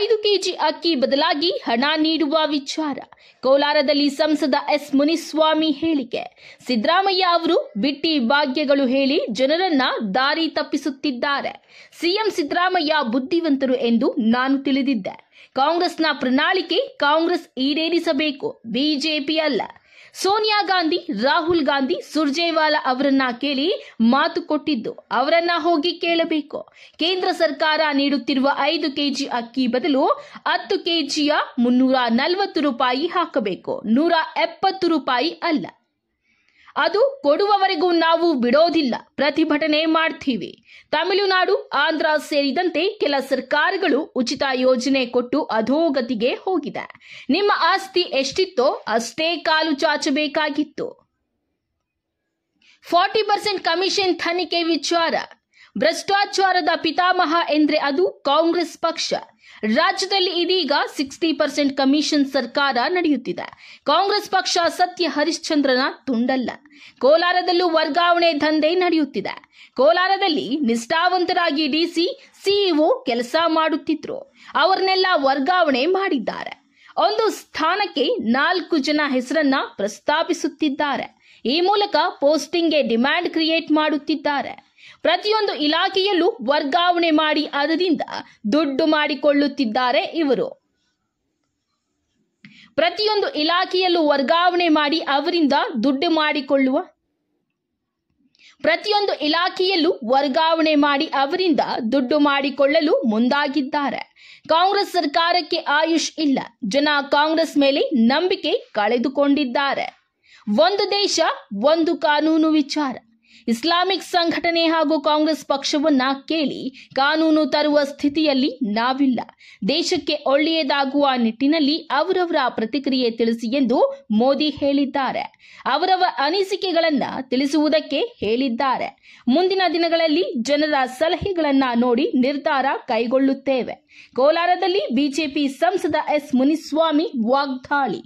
ಐದು ಕೆಜಿ ಅಕ್ಕಿ ಬದಲಾಗಿ ಹಣ ನೀಡುವ ವಿಚಾರ ಕೋಲಾರದಲ್ಲಿ ಸಂಸದ ಎಸ್ ಮುನಿಸ್ವಾಮಿ ಹೇಳಿಕೆ ಸಿದ್ದರಾಮಯ್ಯ ಅವರು ಬಿಟ್ಟಿ ಭಾಗ್ಯಗಳು ಹೇಳಿ ಜನರನ್ನ ದಾರಿ ತಪ್ಪಿಸುತ್ತಿದ್ದಾರೆ ಸಿಎಂ ಸಿದ್ದರಾಮಯ್ಯ ಬುದ್ಧಿವಂತರು ಎಂದು ನಾನು ತಿಳಿದಿದ್ದೆ ಕಾಂಗ್ರೆಸ್ನ ಪ್ರಣಾಳಿಕೆ ಕಾಂಗ್ರೆಸ್ ಈಡೇರಿಸಬೇಕು ಬಿಜೆಪಿ ಅಲ್ಲ ಸೋನಿಯಾ ಗಾಂಧಿ ರಾಹುಲ್ ಗಾಂಧಿ ಸುರ್ಜೇವಾಲಾ ಅವರನ್ನ ಕೇಳಿ ಮಾತು ಕೊಟ್ಟಿದ್ದು ಅವರನ್ನ ಹೋಗಿ ಕೇಳಬೇಕು ಕೇಂದ್ರ ಸರ್ಕಾರ ನೀಡುತ್ತಿರುವ ಐದು ಕೆಜಿ ಅಕ್ಕಿ ಬದಲು ಹತ್ತು ಕೆಜಿಯ ಮುನ್ನೂರ ನಲವತ್ತು ರೂಪಾಯಿ ಹಾಕಬೇಕು ನೂರ ಎಪ್ಪತ್ತು ರೂಪಾಯಿ ಅಲ್ಲ ಅದು ಕೊಡುವವರೆಗೂ ನಾವು ಬಿಡೋದಿಲ್ಲ ಪ್ರತಿಭಟನೆ ಮಾಡ್ತೀವಿ ತಮಿಳುನಾಡು ಆಂಧ್ರ ಸೇರಿದಂತೆ ಕೆಲ ಸರ್ಕಾರಗಳು ಉಚಿತ ಯೋಜನೆ ಕೊಟ್ಟು ಅಧೋಗತಿಗೆ ಹೋಗಿದೆ ನಿಮ್ಮ ಆಸ್ತಿ ಎಷ್ಟಿತ್ತೋ ಅಷ್ಟೇ ಕಾಲು ಚಾಚಬೇಕಾಗಿತ್ತು ಫಾರ್ಟಿ ಪರ್ಸೆಂಟ್ ಕಮಿಷನ್ ತನಿಖೆ ವಿಚಾರ ಭ್ರಷ್ಟಾಚಾರದ ಪಿತಾಮಹ ಎಂದ್ರೆ ಅದು ಕಾಂಗ್ರೆಸ್ ಪಕ್ಷ ರಾಜ್ಯದಲ್ಲಿ ಇದೀಗ ಸಿಕ್ಸ್ಟಿ ಪರ್ಸೆಂಟ್ ಕಮಿಷನ್ ಸರ್ಕಾರ ನಡೆಯುತ್ತಿದೆ ಕಾಂಗ್ರೆಸ್ ಪಕ್ಷ ಸತ್ಯ ಹರಿಶ್ಚಂದ್ರನ ತುಂಡಲ್ಲ ಕೋಲಾರದಲ್ಲೂ ವರ್ಗಾವಣೆ ದಂಧೆ ನಡೆಯುತ್ತಿದೆ ಕೋಲಾರದಲ್ಲಿ ನಿಷ್ಠಾವಂತರಾಗಿ ಡಿಸಿ ಸಿಇಒ ಕೆಲಸ ಮಾಡುತ್ತಿದ್ರು ಅವರನ್ನೆಲ್ಲ ವರ್ಗಾವಣೆ ಮಾಡಿದ್ದಾರೆ ಒಂದು ಸ್ಥಾನಕ್ಕೆ ನಾಲ್ಕು ಜನ ಹೆಸರನ್ನ ಪ್ರಸ್ತಾಪಿಸುತ್ತಿದ್ದಾರೆ ಈ ಮೂಲಕ ಪೋಸ್ಟಿಂಗ್ಗೆ ಡಿಮ್ಯಾಂಡ್ ಕ್ರಿಯೇಟ್ ಮಾಡುತ್ತಿದ್ದಾರೆ ಪ್ರತಿಯೊಂದು ಇಲಾಖೆಯಲ್ಲೂ ವರ್ಗಾವಣೆ ಮಾಡಿ ಅದರಿಂದ ದುಡ್ಡು ಮಾಡಿಕೊಳ್ಳುತ್ತಿದ್ದಾರೆ ಇವರು ಪ್ರತಿಯೊಂದು ಇಲಾಖೆಯಲ್ಲೂ ವರ್ಗಾವಣೆ ಮಾಡಿ ಅವರಿಂದ ದುಡ್ಡು ಮಾಡಿಕೊಳ್ಳುವ ಪ್ರತಿಯೊಂದು ಇಲಾಖೆಯಲ್ಲೂ ವರ್ಗಾವಣೆ ಮಾಡಿ ಅವರಿಂದ ದುಡ್ಡು ಮಾಡಿಕೊಳ್ಳಲು ಮುಂದಾಗಿದ್ದಾರೆ ಕಾಂಗ್ರೆಸ್ ಸರ್ಕಾರಕ್ಕೆ ಆಯುಷ್ ಇಲ್ಲ ಜನ ಕಾಂಗ್ರೆಸ್ ಮೇಲೆ ನಂಬಿಕೆ ಕಳೆದುಕೊಂಡಿದ್ದಾರೆ ಒಂದು ದೇಶ ಒಂದು ಕಾನೂನು ವಿಚಾರ ಇಸ್ಲಾಮಿಕ್ ಸಂಘಟನೆ ಹಾಗೂ ಕಾಂಗ್ರೆಸ್ ಪಕ್ಷವನ್ನ ಕೇಳಿ ಕಾನೂನು ತರುವ ಸ್ಥಿತಿಯಲ್ಲಿ ನಾವಿಲ್ಲ ದೇಶಕ್ಕೆ ಒಳ್ಳೆಯದಾಗುವ ನಿಟ್ಟಿನಲ್ಲಿ ಅವರವರ ಪ್ರತಿಕ್ರಿಯೆ ತಿಳಿಸಿ ಎಂದು ಮೋದಿ ಹೇಳಿದ್ದಾರೆ ಅವರವರ ಅನಿಸಿಕೆಗಳನ್ನ ತಿಳಿಸುವುದಕ್ಕೆ ಹೇಳಿದ್ದಾರೆ ಮುಂದಿನ ದಿನಗಳಲ್ಲಿ ಜನರ ಸಲಹೆಗಳನ್ನ ನೋಡಿ ನಿರ್ಧಾರ ಕೈಗೊಳ್ಳುತ್ತೇವೆ ಕೋಲಾರದಲ್ಲಿ ಬಿಜೆಪಿ ಸಂಸದ ಎಸ್ ಮುನಿಸ್ವಾಮಿ ವಾಗ್ದಾಳಿ